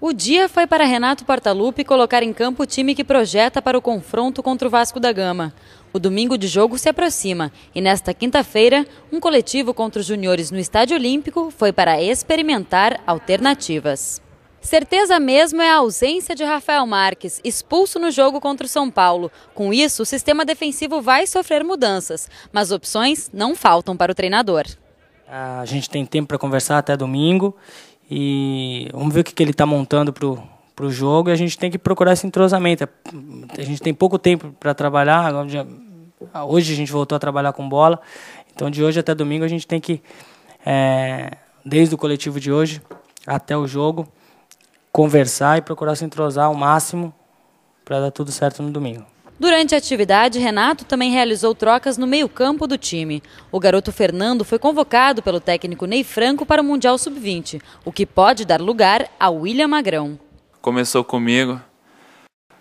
O dia foi para Renato Portaluppi colocar em campo o time que projeta para o confronto contra o Vasco da Gama. O domingo de jogo se aproxima e nesta quinta-feira, um coletivo contra os juniores no Estádio Olímpico foi para experimentar alternativas. Certeza mesmo é a ausência de Rafael Marques, expulso no jogo contra o São Paulo. Com isso, o sistema defensivo vai sofrer mudanças, mas opções não faltam para o treinador. A gente tem tempo para conversar até domingo e vamos ver o que, que ele está montando para o jogo. E a gente tem que procurar esse entrosamento. A gente tem pouco tempo para trabalhar. Hoje a gente voltou a trabalhar com bola. Então, de hoje até domingo, a gente tem que, é, desde o coletivo de hoje até o jogo, conversar e procurar se entrosar ao máximo para dar tudo certo no domingo. Durante a atividade, Renato também realizou trocas no meio-campo do time. O garoto Fernando foi convocado pelo técnico Ney Franco para o Mundial Sub-20, o que pode dar lugar a William Magrão. Começou comigo,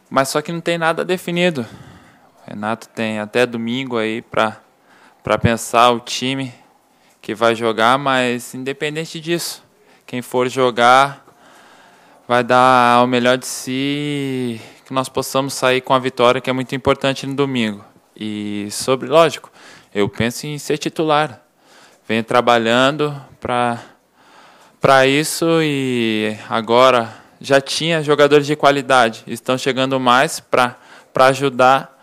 mas só que não tem nada definido. O Renato tem até domingo aí para pensar o time que vai jogar, mas independente disso, quem for jogar vai dar o melhor de si que nós possamos sair com a vitória, que é muito importante no domingo. E sobre, lógico, eu penso em ser titular. Venho trabalhando para isso e agora já tinha jogadores de qualidade, estão chegando mais para ajudar.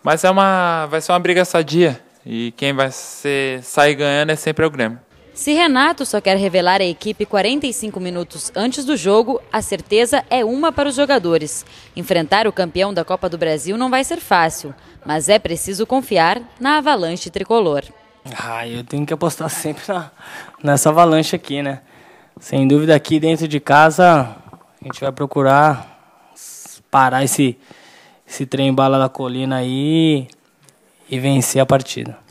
Mas é uma, vai ser uma briga sadia e quem vai ser, sair ganhando é sempre o Grêmio. Se Renato só quer revelar a equipe 45 minutos antes do jogo, a certeza é uma para os jogadores. Enfrentar o campeão da Copa do Brasil não vai ser fácil, mas é preciso confiar na avalanche tricolor. Ah, eu tenho que apostar sempre na, nessa avalanche aqui, né? Sem dúvida, aqui dentro de casa, a gente vai procurar parar esse, esse trem bala da colina aí e vencer a partida.